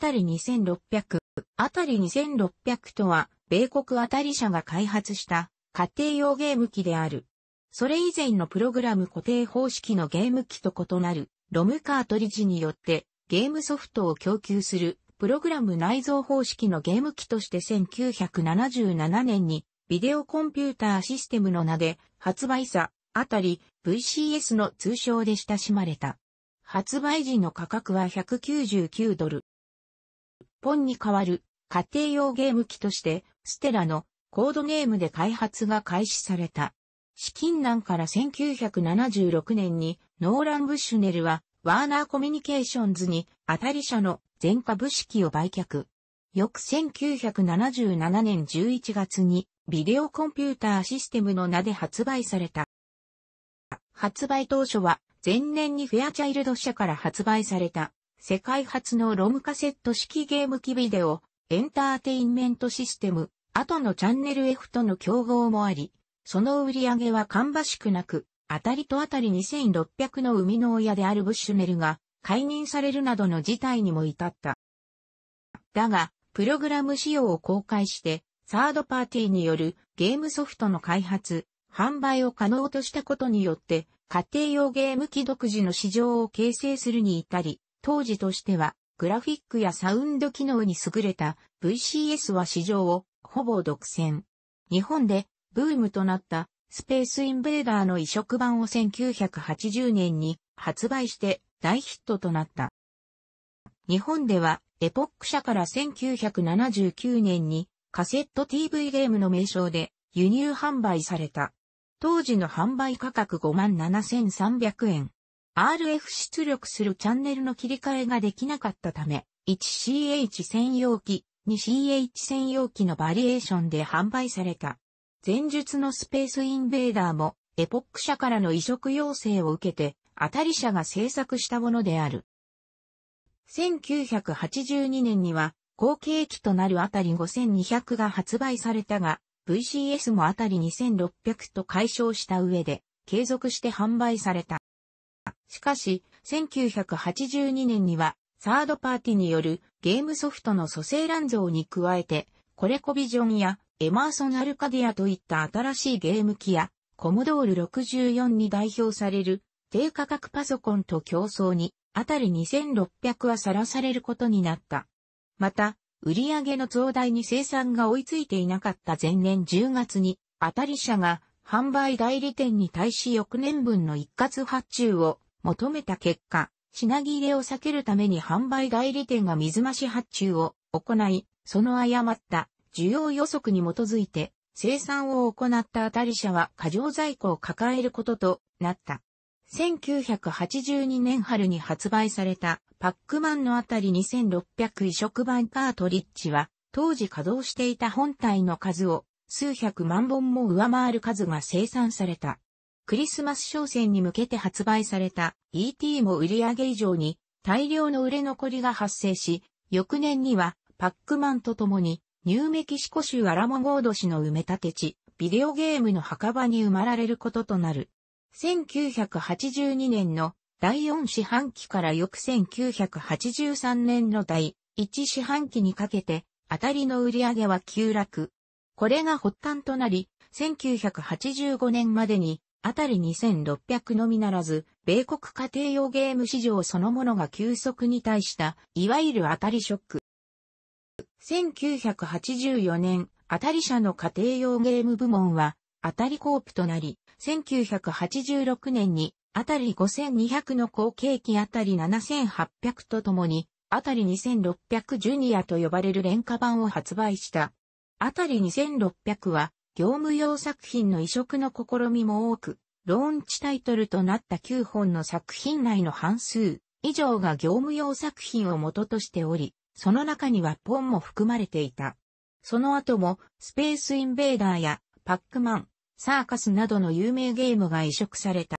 たり2600、あたり2600とは、米国あたり社が開発した家庭用ゲーム機である。それ以前のプログラム固定方式のゲーム機と異なる、ロムカートリッジによってゲームソフトを供給する、プログラム内蔵方式のゲーム機として1977年に、ビデオコンピューターシステムの名で、発売さ、あたり VCS の通称で親しまれた。発売時の価格は199ドル、本に代わる家庭用ゲーム機として、ステラのコードネームで開発が開始された。資金難から1976年にノーラン・ブッシュネルはワーナーコミュニケーションズに当たり社の全株式を売却。翌1977年11月にビデオコンピューターシステムの名で発売された。発売当初は前年にフェアチャイルド社から発売された世界初のロムカセット式ゲーム機ビデオ、エンターテインメントシステム、後のチャンネル F との競合もあり、その売り上げは芳しくなく、当たりと当たり2600の生みの親であるブッシュメルが解任されるなどの事態にも至った。だが、プログラム仕様を公開して、サードパーティーによるゲームソフトの開発、販売を可能としたことによって、家庭用ゲーム機独自の市場を形成するに至り、当時としては、グラフィックやサウンド機能に優れた VCS は市場をほぼ独占。日本でブームとなったスペースインベーダーの移植版を1980年に発売して大ヒットとなった。日本ではエポック社から1979年にカセット TV ゲームの名称で輸入販売された。当時の販売価格5万7300円。RF 出力するチャンネルの切り替えができなかったため、1CH 専用機、2CH 専用機のバリエーションで販売された。前述のスペースインベーダーも、エポック社からの移植要請を受けて、当たり社が制作したものである。1982年には、後継機となるあたり5200が発売されたが、VCS もあたり2600と解消した上で、継続して販売された。しかし、1982年には、サードパーティによるゲームソフトの蘇生乱造に加えて、コレコビジョンやエマーソン・アルカディアといった新しいゲーム機や、コムドール64に代表される低価格パソコンと競争に、あたり2600はさらされることになった。また、売上の増大に生産が追いついていなかった前年10月に、あたり社が販売代理店に対し翌年分の一括発注を求めた結果、品切れを避けるために販売代理店が水増し発注を行い、その誤った需要予測に基づいて生産を行った当たり社は過剰在庫を抱えることとなった。1982年春に発売されたパックマンのあたり2600移植版カートリッジは当時稼働していた本体の数を数百万本も上回る数が生産された。クリスマス商戦に向けて発売された ET も売上以上に大量の売れ残りが発生し、翌年にはパックマンと共にニューメキシコ州アラモゴード市の埋め立て地、ビデオゲームの墓場に埋まられることとなる。1982年の第4四半期から翌1983年の第1四半期にかけて、当たりの売り上げは急落。これが発端となり、1985年までにあたり2600のみならず、米国家庭用ゲーム市場そのものが急速に対した、いわゆるあたりショック。1984年、あたり社の家庭用ゲーム部門は、あたりコープとなり、1986年に、あたり5200の後継機あたり7800とともに、あたり2600ジュニアと呼ばれる廉価版を発売した。あたり2600は、業務用作品の移植の試みも多く、ローンチタイトルとなった9本の作品内の半数以上が業務用作品を元としており、その中にはポンも含まれていた。その後も、スペースインベーダーや、パックマン、サーカスなどの有名ゲームが移植された。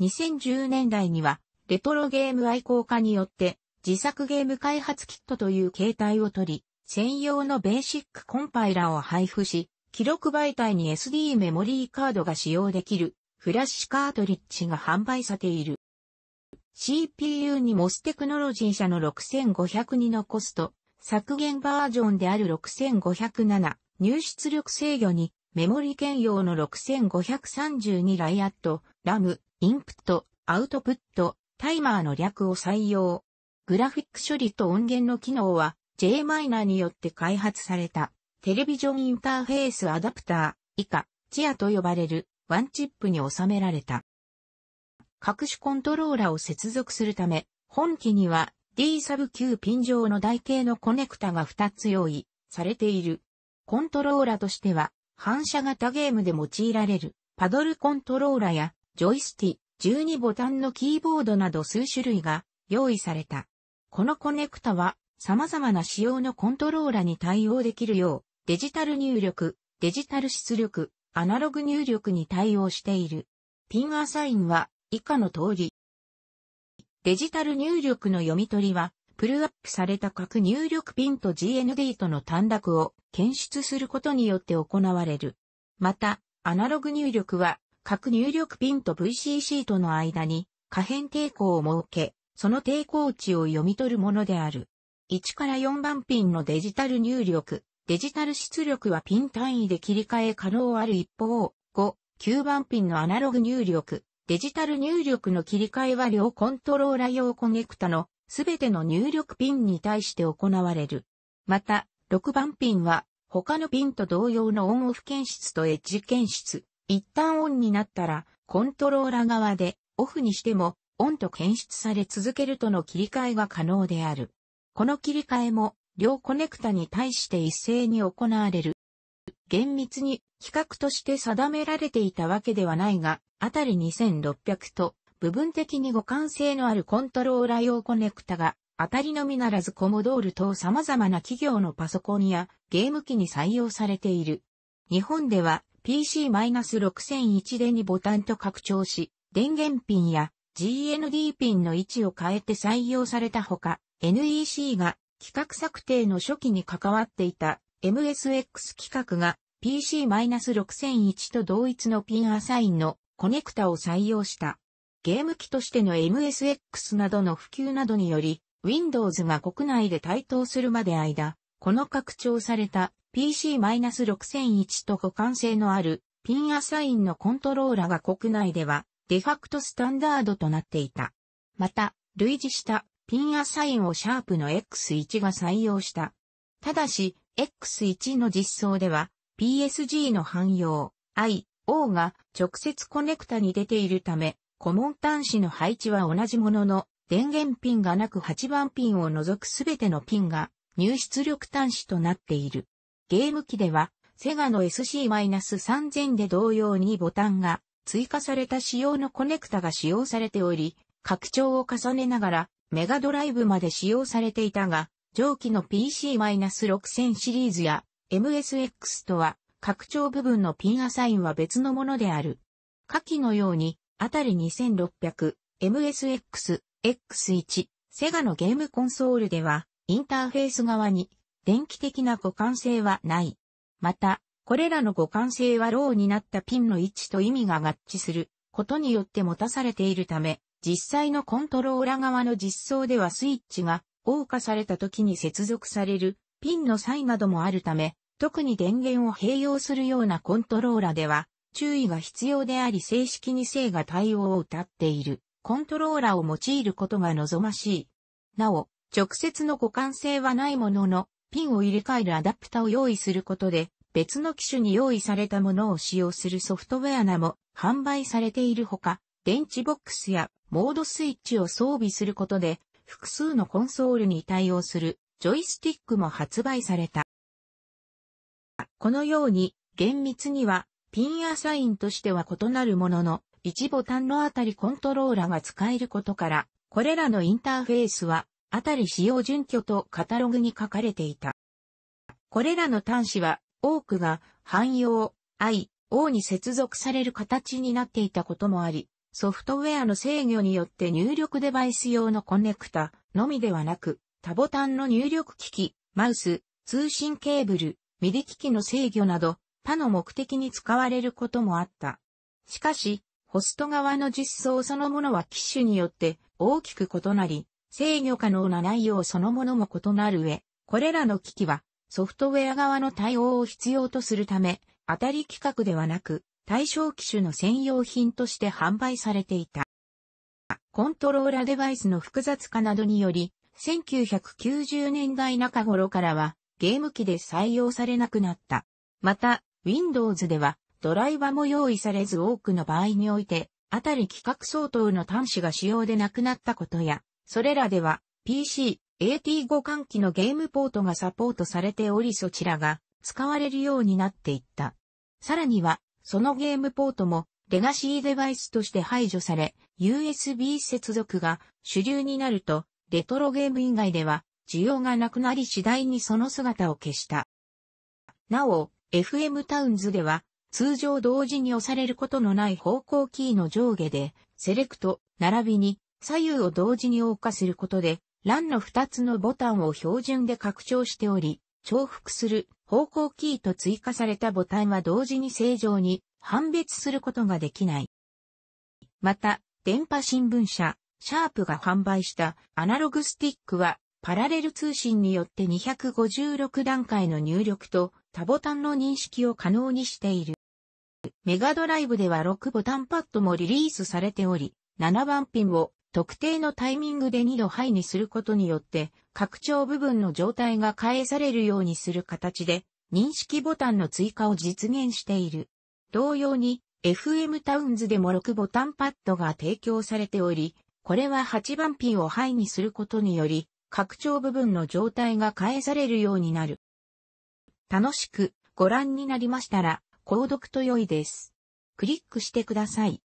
2010年代には、レトロゲーム愛好家によって、自作ゲーム開発キットという形態を取り、専用のベーシックコンパイラを配布し、記録媒体に SD メモリーカードが使用できるフラッシュカートリッジが販売されている。CPU に MOS テクノロジー社の6500にのコスト削減バージョンである6507入出力制御にメモリ兼用の6532ライアット、ラム、インプット、アウトプット、タイマーの略を採用。グラフィック処理と音源の機能は J マイナーによって開発された。テレビジョンインターフェースアダプター、以下、チアと呼ばれるワンチップに収められた。各種コントローラを接続するため、本機には D サブ9ピン状の台形のコネクタが2つ用意されている。コントローラとしては、反射型ゲームで用いられるパドルコントローラやジョイスティ、12ボタンのキーボードなど数種類が用意された。このコネクタは様々な仕様のコントローラに対応できるようデジタル入力、デジタル出力、アナログ入力に対応している。ピンアサインは以下の通り。デジタル入力の読み取りは、プルアップされた各入力ピンと GND との短絡を検出することによって行われる。また、アナログ入力は、各入力ピンと VCC との間に可変抵抗を設け、その抵抗値を読み取るものである。1から4番ピンのデジタル入力、デジタル出力はピン単位で切り替え可能ある一方、5、9番ピンのアナログ入力、デジタル入力の切り替えは両コントローラ用コネクタのすべての入力ピンに対して行われる。また、6番ピンは他のピンと同様のオンオフ検出とエッジ検出。一旦オンになったら、コントローラ側でオフにしてもオンと検出され続けるとの切り替えが可能である。この切り替えも両コネクタに対して一斉に行われる。厳密に規格として定められていたわけではないが、あたり2600と部分的に互換性のあるコントローラ用コネクタが、あたりのみならずコモドール等様々な企業のパソコンやゲーム機に採用されている。日本では PC-6001 で2ボタンと拡張し、電源ピンや GND ピンの位置を変えて採用されたほか、NEC が企画策定の初期に関わっていた MSX 規格が PC-6001 と同一のピンアサインのコネクタを採用した。ゲーム機としての MSX などの普及などにより、Windows が国内で台頭するまで間、この拡張された PC-6001 と互換性のあるピンアサインのコントローラが国内ではデファクトスタンダードとなっていた。また、類似したピンアサインをシャープの X1 が採用した。ただし、X1 の実装では、PSG の汎用、I、O が直接コネクタに出ているため、コモン端子の配置は同じものの、電源ピンがなく8番ピンを除くすべてのピンが入出力端子となっている。ゲーム機では、セガの SC-3000 で同様にボタンが追加された仕様のコネクタが使用されており、拡張を重ねながらメガドライブまで使用されていたが、上記の PC-6000 シリーズや MSX とは拡張部分のピンアサインは別のものである。下記のように、あたり2600、MSX、X1、セガのゲームコンソールでは、インターフェース側に、電気的な互換性はない。また、これらの互換性はローになったピンの位置と意味が合致することによって持たされているため、実際のコントローラ側の実装ではスイッチが謳歌された時に接続されるピンの際などもあるため、特に電源を併用するようなコントローラでは注意が必要であり正式に性が対応を謳っているコントローラを用いることが望ましい。なお、直接の互換性はないものの、ピンを入れ替えるアダプタを用意することで、別の機種に用意されたものを使用するソフトウェアなも販売されているほか、電池ボックスやモードスイッチを装備することで、複数のコンソールに対応するジョイスティックも発売された。このように、厳密にはピンアサインとしては異なるものの、1ボタンのあたりコントローラが使えることから、これらのインターフェースは、あたり使用準拠とカタログに書かれていた。これらの端子は、多くが、汎用、I、O に接続される形になっていたこともあり、ソフトウェアの制御によって入力デバイス用のコネクタのみではなく、多ボタンの入力機器、マウス、通信ケーブル、ミディ機器の制御など、他の目的に使われることもあった。しかし、ホスト側の実装そのものは機種によって大きく異なり、制御可能な内容そのものも異なる上、これらの機器はソフトウェア側の対応を必要とするため、当たり規格ではなく、対象機種の専用品として販売されていた。コントローラデバイスの複雑化などにより、1990年代中頃からはゲーム機で採用されなくなった。また、Windows ではドライバも用意されず多くの場合において、あたり規格相当の端子が使用でなくなったことや、それらでは PC、AT 互換機のゲームポートがサポートされておりそちらが使われるようになっていった。さらにはそのゲームポートもレガシーデバイスとして排除され、USB 接続が主流になると、レトロゲーム以外では需要がなくなり次第にその姿を消した。なお、FM タウンズでは、通常同時に押されることのない方向キーの上下で、セレクト、並びに、左右を同時に謳歌することで、欄の2つのボタンを標準で拡張しており、重複する方向キーと追加されたボタンは同時に正常に判別することができない。また、電波新聞社、シャープが販売したアナログスティックは、パラレル通信によって256段階の入力と多ボタンの認識を可能にしている。メガドライブでは6ボタンパッドもリリースされており、7番ピンを特定のタイミングで2度イにすることによって、拡張部分の状態が返されるようにする形で、認識ボタンの追加を実現している。同様に、FM タウンズでも6ボタンパッドが提供されており、これは8番ピンをハイにすることにより、拡張部分の状態が返されるようになる。楽しくご覧になりましたら、購読と良いです。クリックしてください。